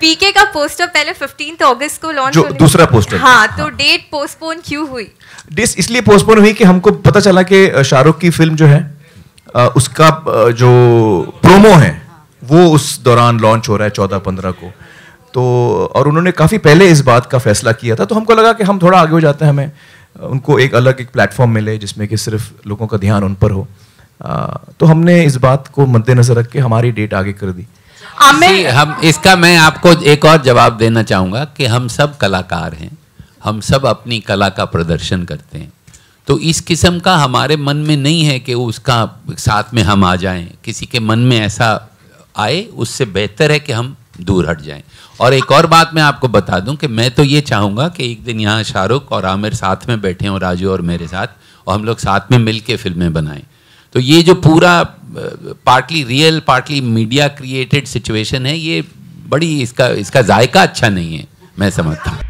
पीके का पोस्टर पहले 15 अगस्त को लॉन्च दूसरा पोस्टर हाँ तो डेट हाँ। पोस्टपोन क्यों हुई डेट इसलिए पोस्टपोन हुई कि हमको पता चला कि शाहरुख की फिल्म जो है उसका जो प्रोमो है वो उस दौरान लॉन्च हो रहा है चौदह पंद्रह को तो और उन्होंने काफ़ी पहले इस बात का फैसला किया था तो हमको लगा कि हम थोड़ा आगे हो जाते हैं हमें उनको एक अलग एक प्लेटफॉर्म मिले जिसमें कि सिर्फ लोगों का ध्यान उन पर हो तो हमने इस बात को मद्देनजर रख के हमारी डेट आगे कर दी हम इसका मैं आपको एक और जवाब देना चाहूंगा कि हम सब कलाकार हैं हम सब अपनी कला का प्रदर्शन करते हैं तो इस किस्म का हमारे मन में नहीं है कि उसका साथ में हम आ जाएं किसी के मन में ऐसा आए उससे बेहतर है कि हम दूर हट जाएं और एक और बात मैं आपको बता दूं कि मैं तो ये चाहूँगा कि एक दिन यहाँ शाहरुख और आमिर साथ में बैठे हों राजू और मेरे साथ और हम लोग साथ में मिल फिल्में बनाएं तो ये जो पूरा partly real partly media created situation है ये बड़ी इसका इसका जायका अच्छा नहीं है मैं समझता हूँ